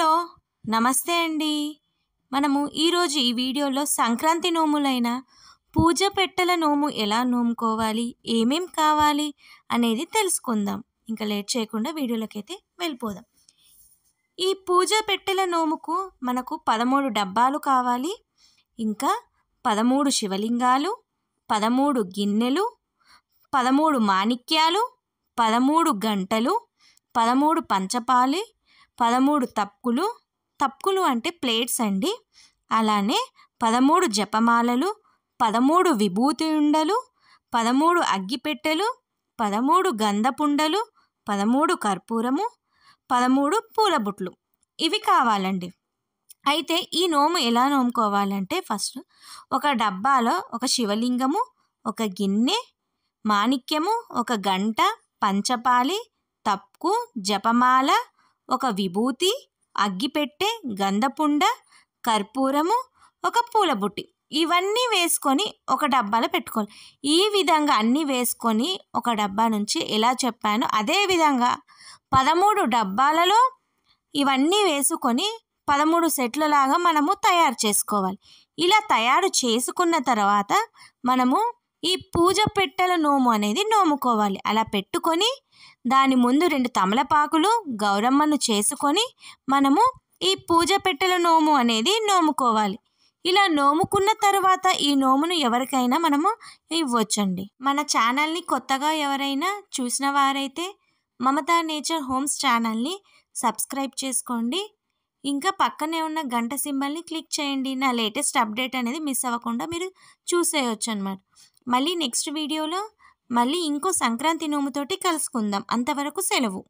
hello నమస్తే అండి మనము ఈరోజు ఈ వీడియోలో సంక్రాంతి నోములైన పూజ పెట్టెల నోము ఎలా నోముకోవాలి ఏమేం కావాలి అనేది తెలుసుకుందాం ఇంకా లేట్ చేయకుండా వీడియోలోకైతే వెళ్ళిపోదాం ఈ పూజ పెట్టెల నోముకు మనకు పదమూడు డబ్బాలు కావాలి ఇంకా పదమూడు శివలింగాలు పదమూడు గిన్నెలు పదమూడు మాణిక్యాలు పదమూడు గంటలు పదమూడు పంచపాలి పదమూడు తప్పులు తప్పులు అంటే ప్లేట్స్ అండి అలానే పదమూడు జపమాలలు పదమూడు విభూతి ఉండలు పదమూడు అగ్గిపెట్టెలు పదమూడు గంధపుండలు పదమూడు కర్పూరము పదమూడు పూలబుట్లు ఇవి కావాలండి అయితే ఈ నోము ఎలా నోముకోవాలంటే ఫస్ట్ ఒక డబ్బాలో ఒక శివలింగము ఒక గిన్నె మాణిక్యము ఒక గంట పంచపాలి తప్పు జపమాల ఒక విభూతి అగ్గిపెట్టె గంధపుండ కర్పూరము ఒక పూలబుట్టి ఇవన్నీ వేసుకొని ఒక డబ్బాలో పెట్టుకోవాలి ఈ విధంగా అన్నీ వేసుకొని ఒక డబ్బా నుంచి ఎలా చెప్పానో అదే విధంగా పదమూడు డబ్బాలలో ఇవన్నీ వేసుకొని పదమూడు సెట్లలాగా మనము తయారు చేసుకోవాలి ఇలా తయారు చేసుకున్న తర్వాత మనము ఈ పూజ పెట్టెల నోము అనేది నోముకోవాలి అలా పెట్టుకొని దాని ముందు రెండు తమలపాకులు గౌరమ్మను చేసుకొని మనము ఈ పూజ పెట్టెల నోము అనేది నోముకోవాలి ఇలా నోముకున్న తర్వాత ఈ నోమును ఎవరికైనా మనము ఇవ్వచ్చండి మన ఛానల్ని కొత్తగా ఎవరైనా చూసిన వారైతే మమతా నేచర్ హోమ్స్ ఛానల్ని సబ్స్క్రైబ్ చేసుకోండి ఇంకా పక్కనే ఉన్న గంట సింబల్ని క్లిక్ చేయండి నా లేటెస్ట్ అప్డేట్ అనేది మిస్ అవ్వకుండా మీరు చూసేయచ్చు అనమాట మళ్ళీ నెక్స్ట్ వీడియోలో మళ్ళీ ఇంకో సంక్రాంతి నోముతోటి కలుసుకుందాం అంతవరకు సెలవు